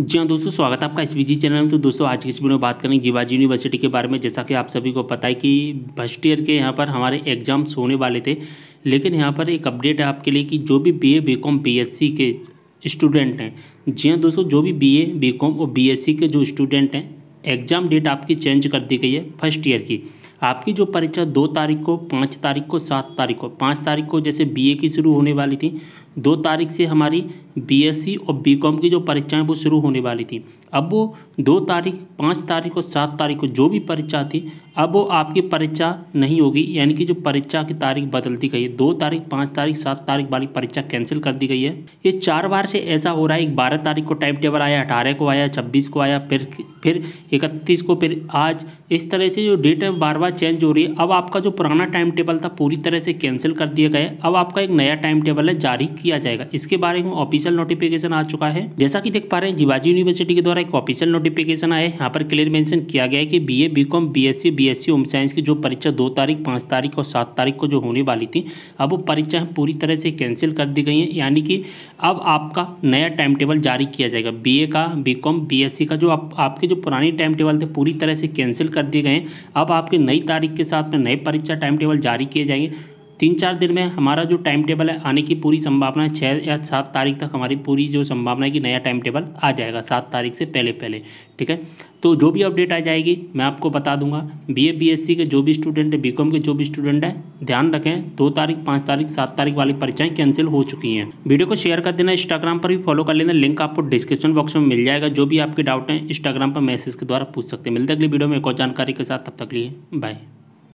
जी हाँ दोस्तों स्वागत है आपका एस चैनल में तो दोस्तों आज की इस वीडियो में बात करेंगे जीवाजी यूनिवर्सिटी के बारे में जैसा कि आप सभी को पता है कि फर्स्ट ईयर के यहाँ पर हमारे एग्जाम्स होने वाले थे लेकिन यहाँ पर एक अपडेट है आपके लिए कि जो भी B A B com B S C के स्टूडेंट हैं जी हाँ दोस्तों जो भी बी ए बी कॉम और बी एस सी के जो स्टूडेंट हैं एग्ज़ाम डेट आपकी चेंज कर दी गई है फर्स्ट ईयर की आपकी जो परीक्षा दो तारीख को पाँच तारीख को सात तारीख को पाँच तारीख को जैसे बीए की शुरू होने वाली थी दो तारीख से हमारी बीएससी और बीकॉम की जो परीक्षाएं वो शुरू होने वाली थी अब वो दो तारीख पाँच तारीख और सात तारीख को जो भी परीक्षा थी अब वो आपकी परीक्षा नहीं होगी यानी कि जो परीक्षा की तारीख बदल दी गई है दो तारीख पाँच तारीख सात तारीख वाली परीक्षा कैंसिल कर दी गई है ये चार बार से ऐसा हो रहा है एक बारह तारीख को टाइम टेबल आया अठारह को आया छब्बीस को आया फिर फिर इकतीस को फिर आज इस तरह से जो डेट है बार बार चेंज हो रही है अब आपका जो पुराना टाइम टेबल था पूरी तरह से कैंसिल कर दिया गया अब आपका एक नया टाइम टेबल है जारी किया किया जाएगा इसके बारे में ऑफिशियल नोटिफिकेशन आ चुका है जैसा कि देख पा रहे हैं जीवाजी यूनिवर्सिटी के द्वारा एक ऑफिशियल नोटिफिकेशन आया है यहाँ पर क्लियर मेंशन किया गया है कि BA BCom BSc BSc home science की जो परीक्षा दो तारीख पांच तारीख और सात तारीख को जो होने वाली थी अब वो परीक्षा पूरी तरह से कैंसिल कर दी गई है यानी कि अब आपका नया टाइम टेबल जारी किया जाएगा बी का बी कॉम का जो आपके जो पुराने टाइम टेबल थे पूरी तरह से कैंसिल कर दिए गए अब आपके नई तारीख के साथ में नए परीक्षा टाइम टेबल जारी किए जाएंगे तीन चार दिन में हमारा जो टाइम टेबल है आने की पूरी संभावना है छः या सात तारीख तक हमारी पूरी जो संभावना है कि नया टाइम टेबल आ जाएगा सात तारीख से पहले पहले ठीक है तो जो भी अपडेट आ जाएगी मैं आपको बता दूंगा बीए बीएससी के जो भी स्टूडेंट है बीकॉम के जो भी स्टूडेंट है ध्यान रखें दो तारीख पाँच तारीख सात तारीख वाली परीक्षाएं कैंसिल हो चुकी हैं वीडियो को शेयर कर देना इंस्टाग्राम पर भी फॉलो कर लेना लिंक आपको डिस्क्रिप्शन बॉक्स में मिल जाएगा जो भी आपके डाउट हैं इंस्टाग्राम पर मैसेज के द्वारा पूछ सकते हैं मिलते अगली वीडियो में एक और जानकारी के साथ तब तक लिए बाय